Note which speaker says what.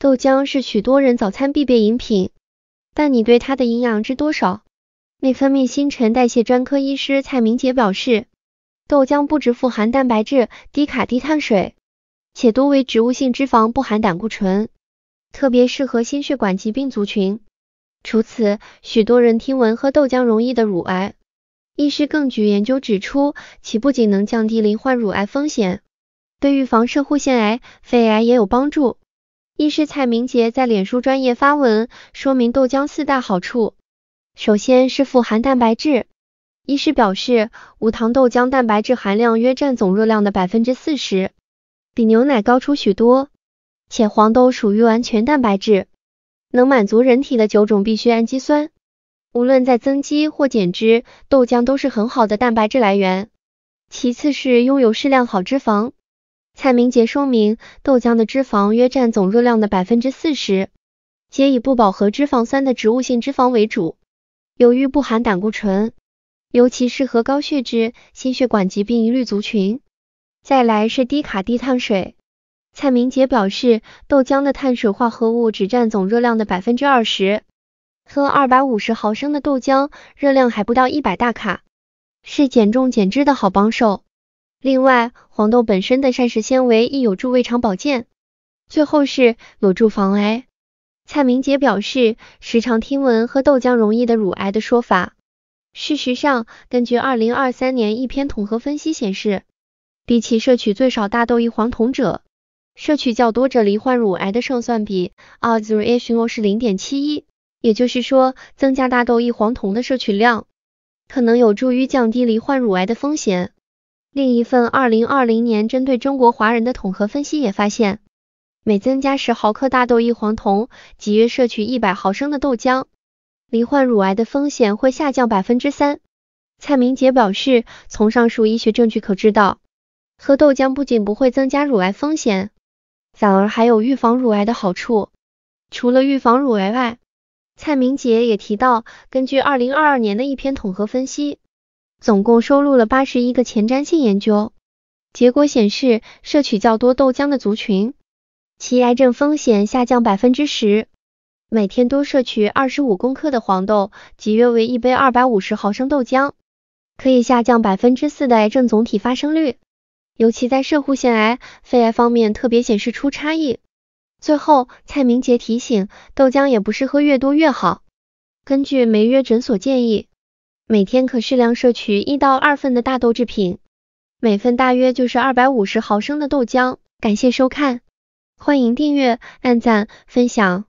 Speaker 1: 豆浆是许多人早餐必备饮品，但你对它的营养知多少？内分泌新陈代谢专科医师蔡明杰表示，豆浆不只富含蛋白质，低卡低碳水，且多为植物性脂肪，不含胆固醇，特别适合心血管疾病族群。除此，许多人听闻喝豆浆容易得乳癌，医师更举研究指出，其不仅能降低罹患乳癌风险，对预防射护腺癌、肺癌也有帮助。医师蔡明杰在脸书专业发文，说明豆浆四大好处。首先是富含蛋白质，医师表示，无糖豆浆蛋白质含量约占总热量的百分之四十，比牛奶高出许多，且黄豆属于完全蛋白质，能满足人体的九种必需氨基酸。无论在增肌或减脂，豆浆都是很好的蛋白质来源。其次是拥有适量好脂肪。蔡明杰说明，豆浆的脂肪约占总热量的百分之四十，皆以不饱和脂肪酸的植物性脂肪为主，由于不含胆固醇，尤其适合高血脂、心血管疾病一律族群。再来是低卡低碳水，蔡明杰表示，豆浆的碳水化合物只占总热量的百分之二十，喝二百五十毫升的豆浆，热量还不到一百大卡，是减重减脂的好帮手。另外，黄豆本身的膳食纤维亦有助胃肠保健。最后是有助防癌。蔡明杰表示，时常听闻喝豆浆容易得乳癌的说法。事实上，根据2023年一篇统合分析显示，比起摄取最少大豆异黄酮者，摄取较多者罹患乳癌的胜算比 （Odds Ratio） 是0.71，也就是说，增加大豆异黄酮的摄取量，可能有助于降低罹患乳癌的风险。另一份2020年针对中国华人的统合分析也发现，每增加十毫克大豆异黄酮，即约摄取一百毫升的豆浆，罹患乳癌的风险会下降百分之三。蔡明杰表示，从上述医学证据可知道，喝豆浆不仅不会增加乳癌风险，反而还有预防乳癌的好处。除了预防乳癌外，蔡明杰也提到，根据2022年的一篇统合分析。总共收录了八十一个前瞻性研究，结果显示，摄取较多豆浆的族群，其癌症风险下降百分之十。每天多摄取二十五公克的黄豆，即约为一杯二百五十毫升豆浆，可以下降百分之四的癌症总体发生率，尤其在射护腺癌、肺癌方面特别显示出差异。最后，蔡明杰提醒，豆浆也不是喝越多越好。根据梅约诊所建议。每天可适量摄取一到二份的大豆制品，每份大约就是二百五十毫升的豆浆。感谢收看，欢迎订阅、按赞、分享。